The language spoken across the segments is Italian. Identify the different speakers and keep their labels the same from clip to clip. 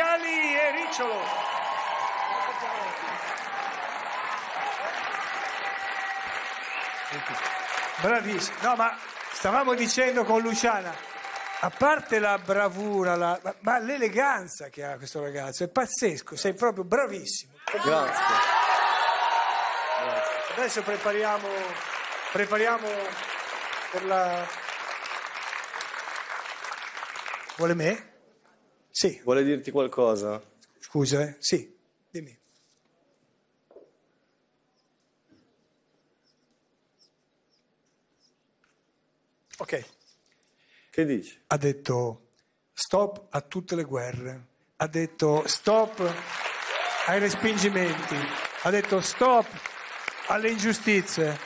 Speaker 1: Cali e Ricciolo. Bravissimo. No, ma stavamo dicendo con Luciana, a parte la bravura, la, ma, ma l'eleganza che ha questo ragazzo, è pazzesco, sei proprio bravissimo. Grazie. Grazie. Adesso prepariamo, prepariamo per la... Vuole
Speaker 2: me? Sì. Vuole dirti qualcosa?
Speaker 1: Scusa, eh? Sì, dimmi.
Speaker 2: Ok. Che dici?
Speaker 1: Ha detto stop a tutte le guerre, ha detto stop ai respingimenti, ha detto stop alle ingiustizie,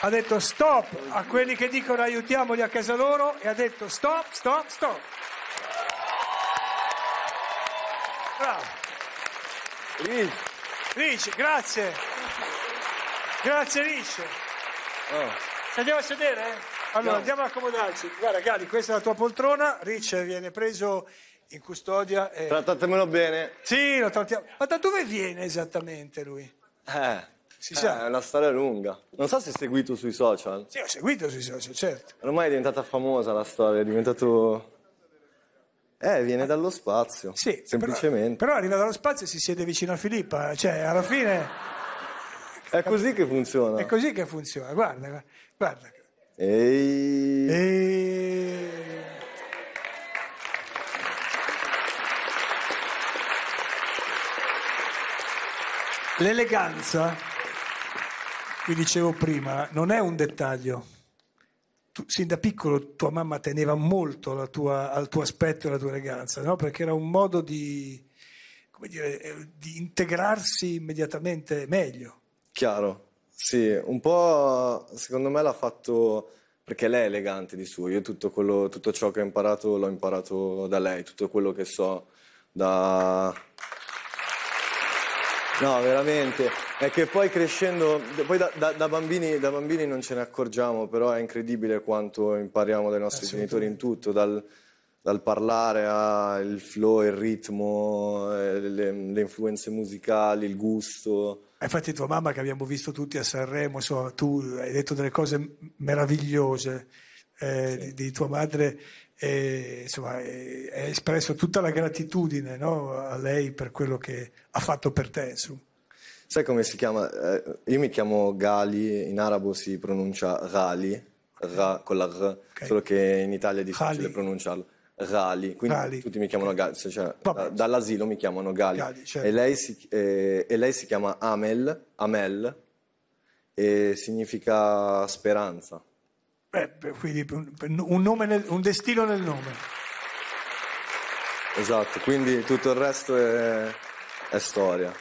Speaker 1: ha detto stop a quelli che dicono aiutiamoli a casa loro e ha detto stop, stop, stop. Bravo. Rich. Rich, grazie. Grazie Rich. Oh. Se andiamo a sedere? Allora, no. andiamo a accomodarci. Guarda, Gali, questa è la tua poltrona. Rich viene preso in custodia. E...
Speaker 2: Trattatemelo bene.
Speaker 1: Sì, lo trattiamo. Ma da dove viene esattamente lui?
Speaker 2: Eh. Si eh, sa. È una storia lunga. Non so se hai seguito sui social. Sì, ho
Speaker 1: seguito sui social, certo.
Speaker 2: Ormai è diventata famosa la storia, è diventato eh, viene dallo spazio. Sì, semplicemente. Però, però arriva dallo
Speaker 1: spazio e si siede vicino a Filippa, eh. cioè alla fine...
Speaker 2: È così che funziona. È
Speaker 1: così che funziona, guarda, guarda.
Speaker 2: Ehi. Ehi.
Speaker 1: L'eleganza, vi dicevo prima, non è un dettaglio tu, sin da piccolo tua mamma teneva molto tua, al tuo aspetto e alla tua eleganza, no? perché era un modo di, dire, eh, di integrarsi immediatamente meglio.
Speaker 2: Chiaro, sì, un po' secondo me l'ha fatto perché lei è elegante di suo, io tutto, quello, tutto ciò che ho imparato l'ho imparato da lei, tutto quello che so da No, veramente. È che poi crescendo, poi da, da, da, bambini, da bambini, non ce ne accorgiamo, però è incredibile quanto impariamo dai nostri genitori in tutto, dal, dal parlare al flow, il ritmo, eh, le, le influenze musicali, il gusto.
Speaker 1: Eh, infatti tua mamma che abbiamo visto tutti a Sanremo, insomma, tu hai detto delle cose meravigliose. Eh, sì. di, di, tua madre e, insomma, hai espresso tutta la gratitudine no, a lei per quello che ha fatto per te. Insomma.
Speaker 2: Sai come si chiama? Eh, io mi chiamo Gali, in arabo si pronuncia Ghali, ra, con la R, okay. solo che in Italia è difficile Ghali. pronunciarlo. Gali, quindi Gali. tutti mi chiamano Gali, cioè, eh, dall'asilo mi chiamano Gali. Gali certo. e, lei si, eh, e, lei si, chiama Amel, Amel e significa speranza.
Speaker 1: Beh, quindi un, nome nel, un destino nel nome.
Speaker 2: Esatto, quindi tutto il resto è, è storia.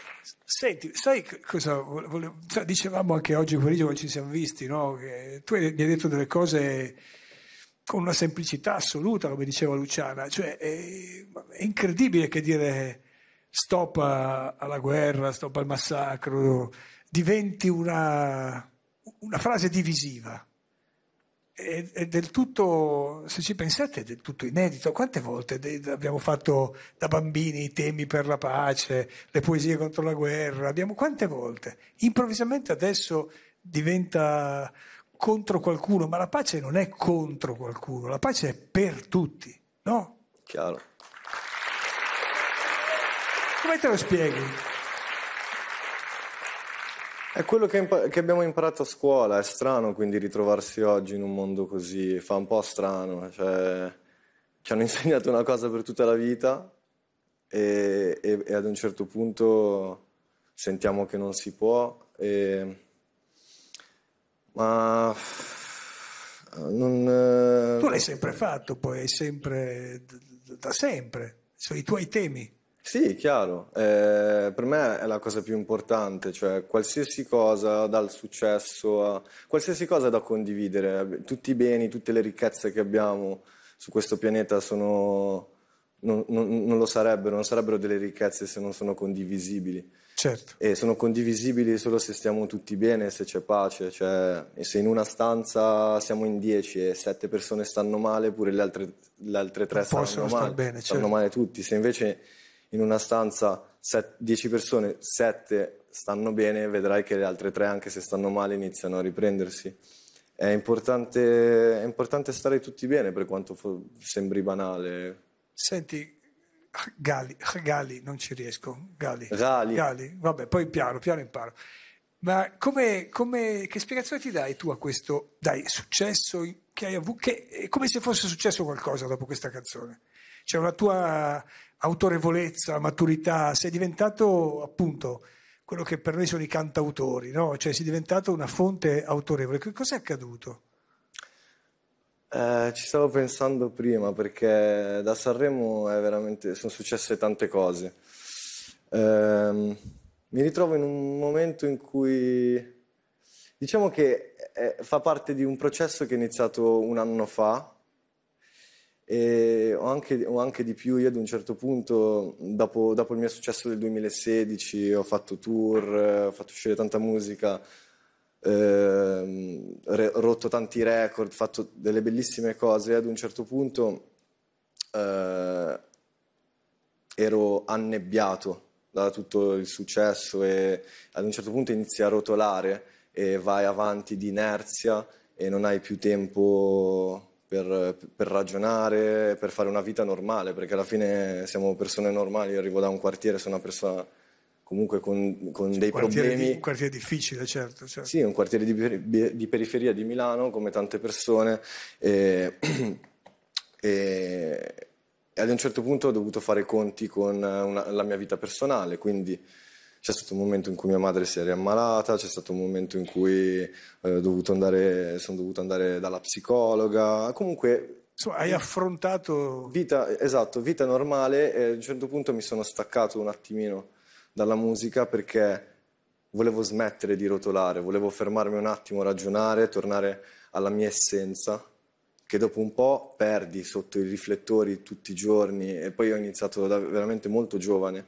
Speaker 1: Senti, sai cosa volevo, cioè, dicevamo anche oggi pomeriggio quando ci siamo visti, no? Che tu hai, mi hai detto delle cose con una semplicità assoluta, come diceva Luciana, cioè è, è incredibile che dire stop a, alla guerra, stop al massacro, diventi una, una frase divisiva è, del tutto, se ci pensate, è del tutto inedito. Quante volte abbiamo fatto da bambini i temi per la pace, le poesie contro la guerra? Abbiamo quante volte? Improvvisamente adesso diventa contro qualcuno, ma la pace non è contro qualcuno, la pace è per tutti, no? Chiaro. Come te lo spieghi?
Speaker 2: È quello che, impa- che, abbiamo imparato a scuola, è strano quindi ritrovarsi oggi in un mondo così, fa un po' strano, cioè, ci hanno insegnato una cosa per tutta la vita e, e, e ad un certo punto sentiamo che non si può, e... ma non... Eh, tu l'hai
Speaker 1: sempre fatto, poi hai sempre, da sempre, sui tuoi temi.
Speaker 2: Sì, chiaro, eh, per me è la cosa più importante, cioè qualsiasi cosa dal successo a qualsiasi cosa da condividere, eh, tutti i beni, tutte le ricchezze che abbiamo su questo pianeta sono, non, non, non lo sarebbero, non sarebbero delle ricchezze se non sono condivisibili. Certo. E sono condivisibili solo se stiamo tutti bene, se c'è pace, cioè se in una stanza siamo in dieci e sette persone stanno male, pure le altre, le altre tre stanno male, bene, stanno certo. male tutti, se invece in una stanza 10 persone, 7 stanno bene, vedrai che le altre 3, anche se stanno male, iniziano a riprendersi. È importante, è importante stare tutti bene, per quanto fo- sembri banale.
Speaker 1: Senti, Gali, Gali, non ci riesco, Gali. Gali. Gali. Vabbè, poi piano, piano imparo. Ma come, come, che spiegazione ti dai tu a questo dai, successo che hai avuto? Che, è come se fosse successo qualcosa dopo questa canzone c'è una tua autorevolezza, maturità, sei diventato appunto quello che per noi sono i cantautori, no? cioè sei diventato una fonte autorevole. Che cosa è accaduto?
Speaker 2: Eh, ci stavo pensando prima perché da Sanremo sono successe tante cose. Eh, mi ritrovo in un momento in cui diciamo che eh, fa parte di un processo che è iniziato un anno fa e o anche, o anche, di più io ad un certo punto dopo, dopo, il mio successo del 2016 ho fatto tour ho fatto uscire tanta musica eh, re, rotto tanti record fatto delle bellissime cose e ad un certo punto eh, ero annebbiato da tutto il successo e ad un certo punto inizi a rotolare e vai avanti di inerzia e non hai più tempo per, per, ragionare, per fare una vita normale, perché alla fine siamo persone normali, io arrivo da un quartiere, sono una persona comunque con, con dei problemi. Di, un
Speaker 1: quartiere difficile, certo,
Speaker 2: certo. Sì, un quartiere di, di, periferia di Milano, come tante persone, e, e, ad un certo punto ho dovuto fare conti con eh, una, la mia vita personale, quindi c'è stato un momento in cui mia madre si era ammalata, c'è stato un momento in cui eh, andare, sono dovuto andare dalla psicologa. Comunque. Insomma, hai mm, affrontato. Vita, esatto, vita normale e a un certo punto mi sono staccato un attimino dalla musica perché volevo smettere di rotolare, volevo fermarmi un attimo, ragionare, tornare alla mia essenza che dopo un po' perdi sotto i riflettori tutti i giorni e poi ho iniziato da veramente molto giovane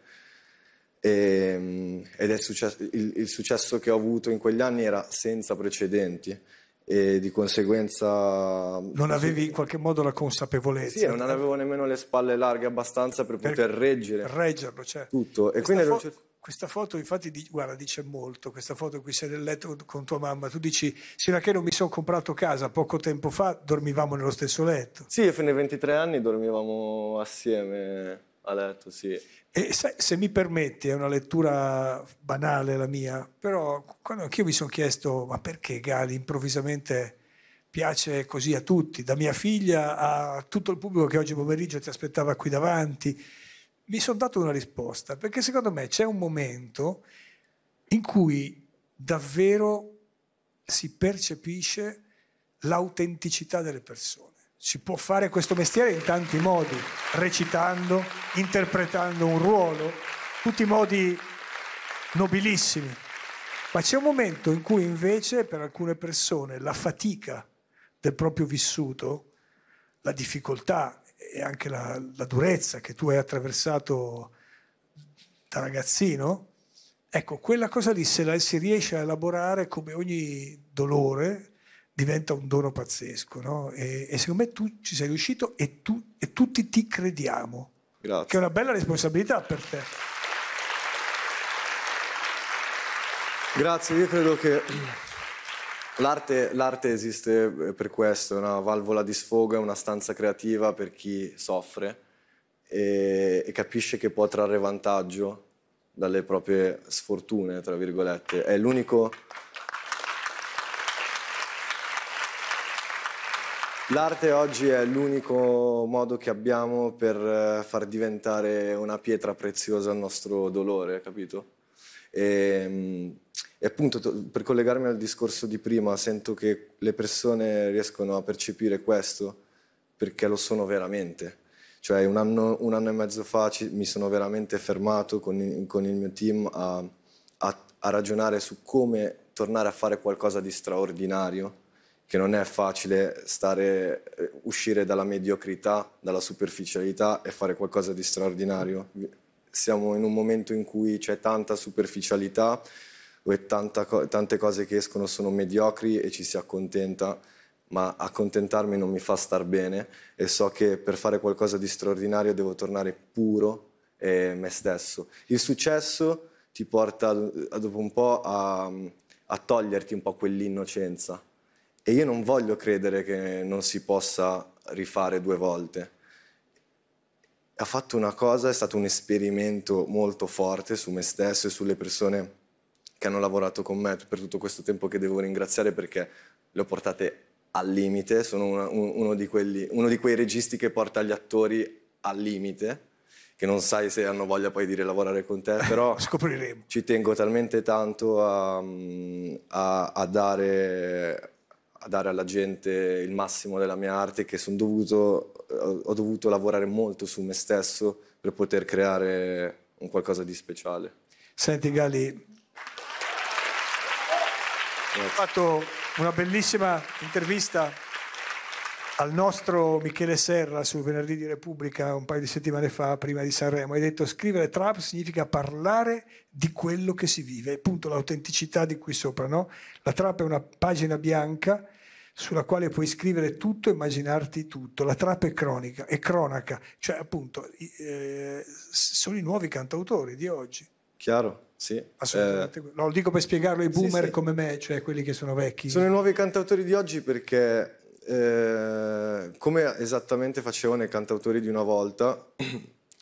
Speaker 2: e, ehm, ed è successo, il, il, successo che ho avuto in quegli anni era senza precedenti e di conseguenza... Non avevi
Speaker 1: in qualche modo la consapevolezza? Sì, non avevo
Speaker 2: nemmeno le spalle larghe abbastanza per, per poter reggere
Speaker 1: reggerlo, cioè.
Speaker 2: tutto. E quindi fo- cioè
Speaker 1: questa foto infatti guarda, dice molto, questa foto qui sei nel letto con tua mamma, tu dici sino a che non mi sono comprato casa, poco tempo fa dormivamo nello stesso letto. Sì, fino ai 23
Speaker 2: anni dormivamo assieme ha letto, sì.
Speaker 1: E sai, se mi permetti, è una lettura banale la mia, però quando anch'io mi sono chiesto ma perché Gali improvvisamente piace così a tutti, da mia figlia a tutto il pubblico che oggi pomeriggio ti aspettava qui davanti, mi sono dato una risposta, perché secondo me c'è un momento in cui davvero si percepisce l'autenticità delle persone. Si può fare questo mestiere in tanti modi, recitando, interpretando un ruolo, tutti modi nobilissimi. Ma c'è un momento in cui invece per alcune persone la fatica del proprio vissuto, la difficoltà e anche la, la durezza che tu hai attraversato da ragazzino, ecco, quella cosa lì se la si riesce a elaborare come ogni dolore, diventa un dono pazzesco. No? E, e, secondo me tu ci sei riuscito e, tu, e tutti ti crediamo. Grazie. Che è una bella responsabilità per te.
Speaker 2: Grazie, io credo che l'arte, l'arte esiste eh, per questo, è una valvola di sfogo, è una stanza creativa per chi soffre e, e capisce che può trarre vantaggio dalle proprie sfortune, tra virgolette. È l'unico L'arte oggi è l'unico modo che abbiamo per eh, far diventare una pietra preziosa il nostro dolore, capito? E, ehm, e, appunto, per collegarmi al discorso di prima, sento che le persone riescono a percepire questo perché lo sono veramente. Cioè, un anno, un anno e mezzo fa ci, mi sono veramente fermato con, con il mio team a, a, a ragionare su come tornare a fare qualcosa di straordinario che non è facile stare, eh, uscire dalla mediocrità, dalla superficialità e fare qualcosa di straordinario. Siamo in un momento in cui c'è tanta superficialità, e tante cose che escono sono mediocri e ci si accontenta, ma accontentarmi non mi fa star bene e so che per fare qualcosa di straordinario devo tornare puro e me stesso. Il successo ti porta eh, dopo un po' a, a toglierti un po' quell'innocenza e io non voglio credere che non si possa rifare due volte. Ha fatto una cosa, è stato un esperimento molto forte su me stesso e sulle persone che hanno lavorato con me per tutto questo tempo che devo ringraziare perché le ho portate al limite, sono una, uno, di quelli, uno di quei registi che porta gli attori al limite, che non sai se hanno voglia poi di lavorare con te, eh, però
Speaker 1: scopriremo.
Speaker 2: Ci tengo talmente tanto a, a, a dare a dare alla gente il massimo della mia arte che sono dovuto, eh, ho dovuto lavorare molto su me stesso per poter creare un qualcosa di speciale.
Speaker 1: Senti Gali, hai fatto una bellissima intervista al nostro Michele Serra su Venerdì di Repubblica un paio di settimane fa, prima di Sanremo, hai detto scrivere trap significa parlare di quello che si vive, appunto l'autenticità di qui sopra, no? La trap è una pagina bianca sulla quale puoi scrivere tutto e immaginarti tutto. La trap è cronica, è cronaca, cioè appunto eh, sono i nuovi cantautori di oggi.
Speaker 2: Chiaro, sì. Assolutamente. Eh,
Speaker 1: no, lo dico per spiegarlo ai boomer sì, sì. come me, cioè quelli che sono vecchi. Sono i
Speaker 2: nuovi cantautori di oggi perché eh, come esattamente facevano i cantautori di una volta,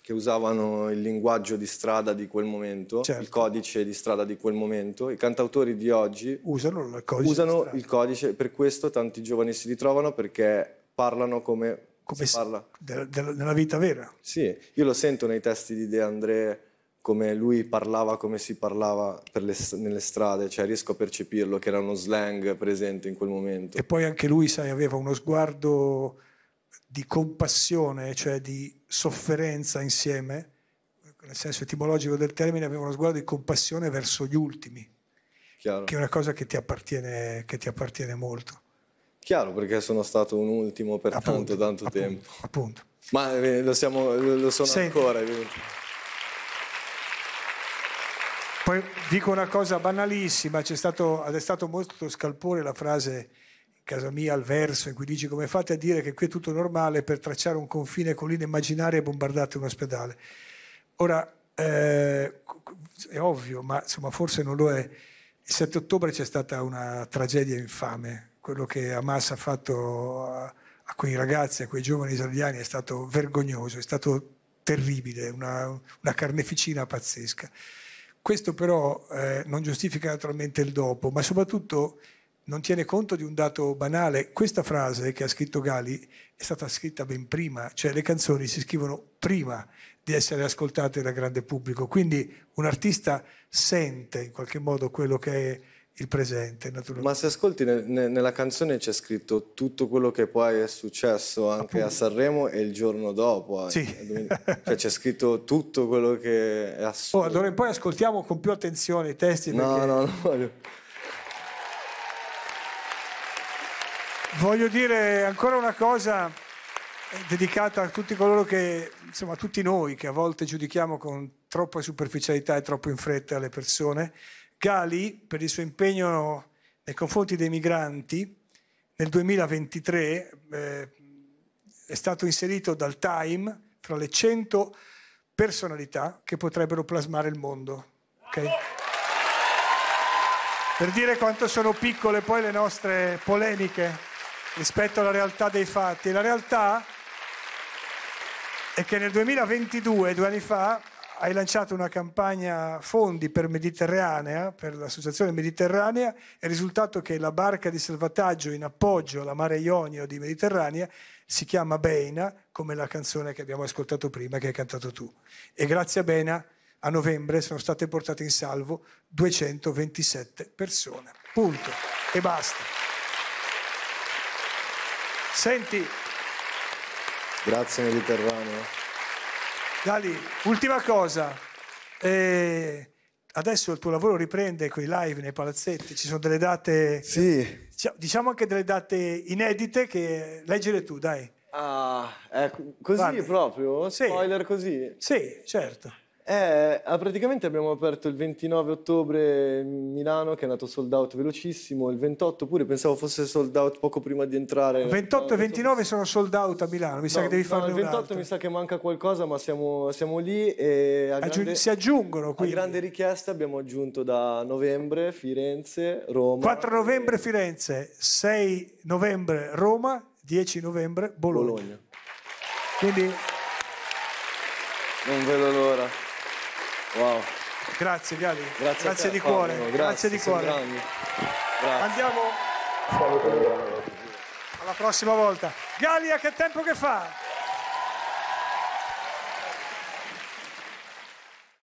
Speaker 2: che usavano il linguaggio di strada di quel momento, certo. il codice di strada di quel momento, i cantautori di oggi
Speaker 1: usano il codice.
Speaker 2: Usano il codice per questo tanti giovani si ritrovano perché parlano come, come si parla.
Speaker 1: Della, della, della vita
Speaker 2: vera. Sì, io lo sento nei testi di De André come lui parlava, come si parlava le, nelle strade, cioè riesco a percepirlo, che era uno slang presente in quel momento.
Speaker 1: E poi anche lui, sai, aveva uno sguardo di compassione, cioè di sofferenza insieme, nel senso etimologico del termine, aveva uno sguardo di compassione verso gli ultimi, Chiaro. che è una cosa che ti appartiene, che ti appartiene molto.
Speaker 2: Chiaro, perché sono stato un ultimo per appunto, tanto, tanto appunto, tempo. Appunto. Ma eh, lo, siamo, lo sono Senti. ancora. Evidente.
Speaker 1: Poi dico una cosa banalissima, c'è stato, è stato molto scalpore la frase in casa mia al verso in cui dici come fate a dire che qui è tutto normale per tracciare un confine con l'inimmaginare e bombardate un ospedale. Ora, eh, è ovvio, ma insomma forse non lo è. Il 7 ottobre c'è stata una tragedia infame, quello che Hamas ha fatto a, a quei ragazzi, a quei giovani israeliani è stato vergognoso, è stato terribile, una, una carneficina pazzesca. Questo però eh, non giustifica naturalmente il dopo, ma soprattutto non tiene conto di un dato banale. Questa frase che ha scritto Gali è stata scritta ben prima, cioè le canzoni si scrivono prima di essere ascoltate dal grande pubblico, quindi un artista sente in qualche modo quello che è il presente, naturalmente.
Speaker 2: Ma se ascolti, ne, ne, nella canzone c'è scritto tutto quello che poi è successo anche Appunto. a Sanremo e il giorno dopo. Sì.
Speaker 1: cioè
Speaker 2: c'è scritto tutto quello che è
Speaker 1: assurdo. Oh, allora in poi ascoltiamo con più attenzione i testi. No, perché... no, no. Voglio... voglio dire ancora una cosa eh, dedicata a tutti coloro che, insomma, a tutti noi che a volte giudichiamo con troppa superficialità e troppo in fretta le persone. Gali, per il suo impegno nei confronti dei migranti, nel 2023 eh, è stato inserito dal Time tra le 100 personalità che potrebbero plasmare il mondo. Okay? Per dire quanto sono piccole poi le nostre polemiche rispetto alla realtà dei fatti. La realtà è che nel 2022, due anni fa, hai lanciato una campagna fondi per Mediterranea, per l'associazione Mediterranea, è risultato che la barca di salvataggio in appoggio alla mare Ionio di Mediterranea si chiama Beina, come la canzone che abbiamo ascoltato prima, che hai cantato tu. E grazie a Beina a novembre sono state portate in salvo 227 persone. Punto. E basta. Senti. Grazie Mediterraneo. Dali, ultima cosa. Eh, adesso il tuo lavoro riprende quei live nei palazzetti, ci sono delle date... Sì. Diciamo, diciamo anche delle date inedite che leggere tu, dai.
Speaker 2: Ah,
Speaker 1: ecco, così Guardi.
Speaker 2: proprio? Sì. Spoiler così?
Speaker 1: Sì, certo. Eh, ah, praticamente abbiamo
Speaker 2: aperto il 29 ottobre Milano, che è andato sold out velocissimo, il 28 pure, pensavo fosse sold out poco prima di entrare. 28 no, e
Speaker 1: 29 sono sold out a Milano, mi no, sa che devi no, farne il 28 un'altra. mi
Speaker 2: sa che manca qualcosa, ma siamo, siamo lì e Aggiung- grande, si
Speaker 1: aggiungono qui. A
Speaker 2: grande richiesta abbiamo aggiunto da novembre Firenze, Roma.
Speaker 1: 4 novembre e... Firenze, 6 novembre Roma, 10 novembre Bologna. Bologna. Quindi...
Speaker 2: Non vedo l'ora. Wow.
Speaker 1: Grazie Gali, grazie, grazie, di, cuore. Grazie, grazie di cuore, grazie, Andiamo alla prossima volta. Gali, a che tempo che fa?